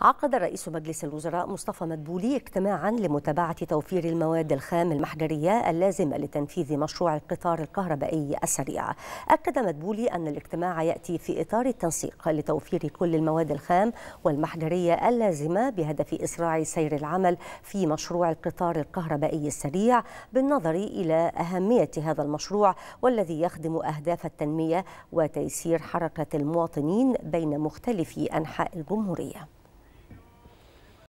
عقد رئيس مجلس الوزراء مصطفى مدبولي اجتماعا لمتابعة توفير المواد الخام المحجرية اللازمة لتنفيذ مشروع القطار الكهربائي السريع أكد مدبولي أن الاجتماع يأتي في إطار التنسيق لتوفير كل المواد الخام والمحجرية اللازمة بهدف إسراع سير العمل في مشروع القطار الكهربائي السريع بالنظر إلى أهمية هذا المشروع والذي يخدم أهداف التنمية وتيسير حركة المواطنين بين مختلف أنحاء الجمهورية